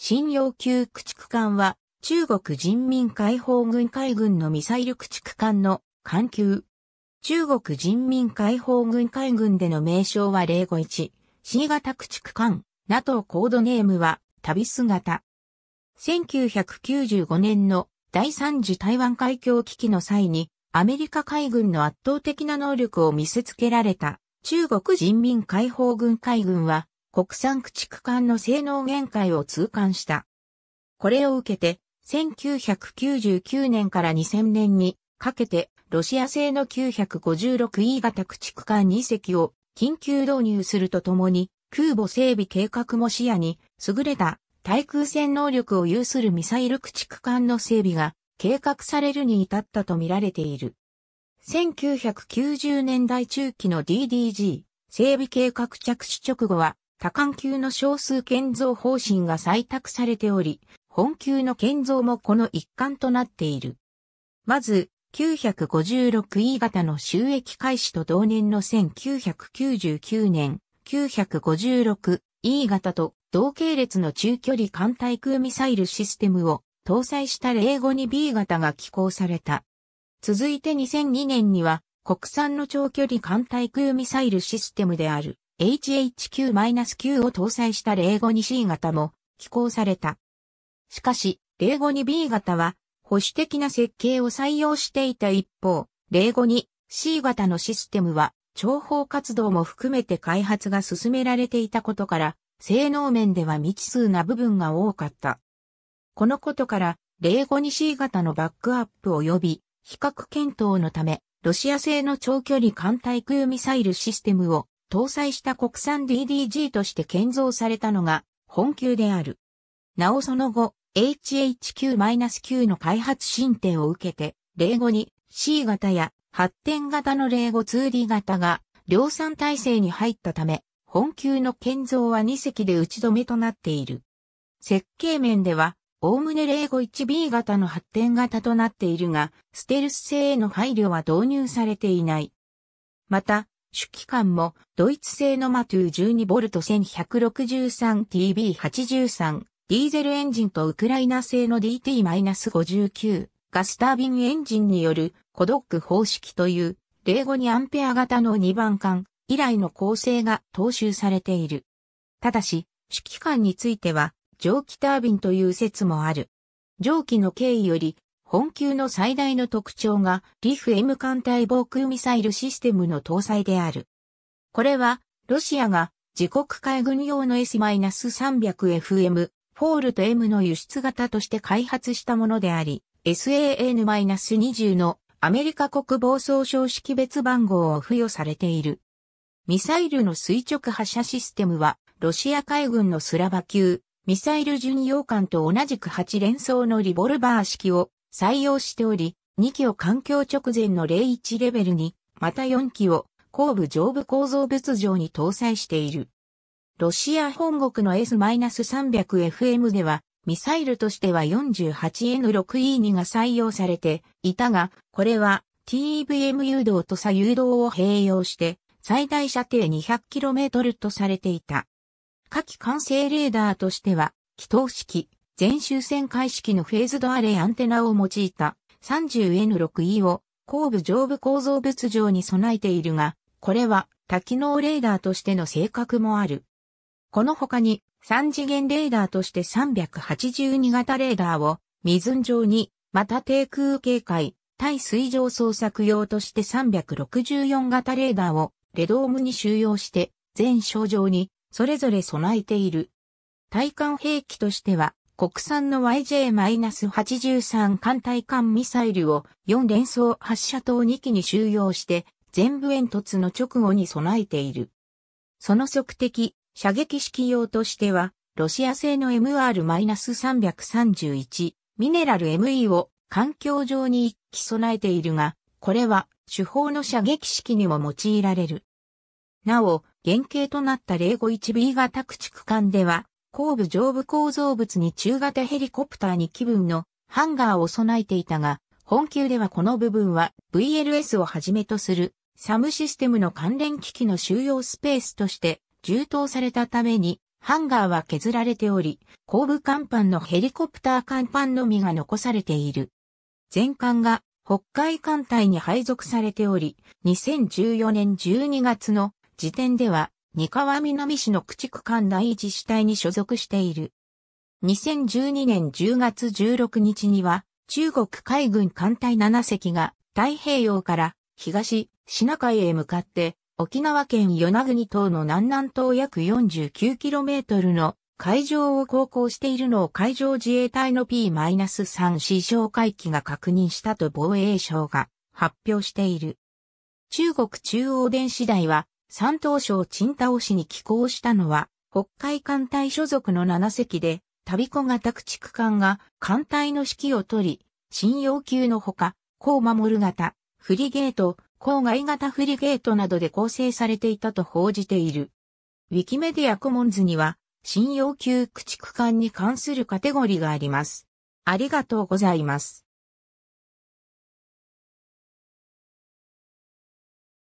新用級駆逐艦は、中国人民解放軍海軍のミサイル駆逐艦の艦級。中国人民解放軍海軍での名称は051、C 型駆逐艦、NATO コードネームは、旅姿。1995年の第3次台湾海峡危機の際に、アメリカ海軍の圧倒的な能力を見せつけられた中国人民解放軍海軍は国産駆逐艦の性能限界を痛感した。これを受けて、1999年から2000年にかけて、ロシア製の 956E 型駆逐艦2隻を緊急導入するとともに、空母整備計画も視野に、優れた対空戦能力を有するミサイル駆逐艦の整備が計画されるに至ったとみられている。1990年代中期の DDG 整備計画着手直後は多管級の少数建造方針が採択されており、本級の建造もこの一環となっている。まず、956E 型の収益開始と同年の1999年、956E 型と同系列の中距離艦対空ミサイルシステムを搭載した例後に b 型が寄港された。続いて2002年には国産の長距離艦対空ミサイルシステムである HHQ-9 を搭載した 052C 型も寄港された。しかし、052B 型は保守的な設計を採用していた一方、052C 型のシステムは情報活動も含めて開発が進められていたことから、性能面では未知数な部分が多かった。このことから、052C 型のバックアップ及び比較検討のため、ロシア製の長距離艦対空ミサイルシステムを搭載した国産 DDG として建造されたのが本級である。なおその後、HHQ-9 の開発進展を受けて、例後に C 型や発展型の例後 2D 型が量産体制に入ったため、本級の建造は2隻で打ち止めとなっている。設計面では、おおむね例後 1B 型の発展型となっているが、ステルス性への配慮は導入されていない。また、主機関もドイツ製のマトゥー 12V1163TB83 ディーゼルエンジンとウクライナ製の DT-59 ガスタービンエンジンによるコドック方式という例語にアンペア型の2番艦以来の構成が踏襲されている。ただし、主機関については蒸気タービンという説もある。蒸気の経緯より本級の最大の特徴が、リフ M 艦隊防空ミサイルシステムの搭載である。これは、ロシアが自国海軍用の S-300FM、フォールと M の輸出型として開発したものであり、SAN-20 のアメリカ国防総省識別番号を付与されている。ミサイルの垂直発射システムは、ロシア海軍のスラバ級、ミサイル巡洋艦と同じく8連装のリボルバー式を採用しており、2機を環境直前の0 1レベルに、また4機を後部上部構造物上に搭載している。ロシア本国の S-300FM では、ミサイルとしては 48N6E2 が採用されていたが、これは TEVM 誘導と左誘導を併用して、最大射程 200km とされていた。下記完成レーダーとしては、起動式、全周線開式のフェーズドアレイアンテナを用いた 30N6E を後部上部構造物上に備えているが、これは多機能レーダーとしての性格もある。この他に3次元レーダーとして382型レーダーを水ん上に、また低空警戒、対水上捜索用として364型レーダーをレドームに収容して全症状にそれぞれ備えている。対艦兵器としては国産の YJ-83 艦隊艦ミサイルを4連装発射塔2機に収容して全部煙突の直後に備えている。その測的、射撃式用としては、ロシア製の MR-331 ミネラル ME を環境上に1機備えているが、これは手法の射撃式にも用いられる。なお、原型となった 051B 型駆逐艦では、後部上部構造物に中型ヘリコプターに気分のハンガーを備えていたが、本級ではこの部分は VLS をはじめとするサムシステムの関連機器の収容スペースとして充当されたためにハンガーは削られており、後部甲板のヘリコプター甲板のみが残されている。全艦が北海艦隊に配属されており、2014年12月の時点では三河南市の駆逐艦第一支隊に所属している。2012年10月16日には、中国海軍艦隊7隻が太平洋から東、シナ海へ向かって、沖縄県与那国島の南南東約 49km の海上を航行しているのを海上自衛隊の P-3 市哨海機が確認したと防衛省が発表している。中国中央電子台は山東省陳倒市に寄港したのは、北海艦隊所属の7隻で、旅子型駆逐艦が艦隊の指揮を取り、新要求のほか、高守る型、フリゲート、郊外型フリゲートなどで構成されていたと報じている。ウィキメディアコモンズには、新要求駆逐艦に関するカテゴリーがあります。ありがとうございます。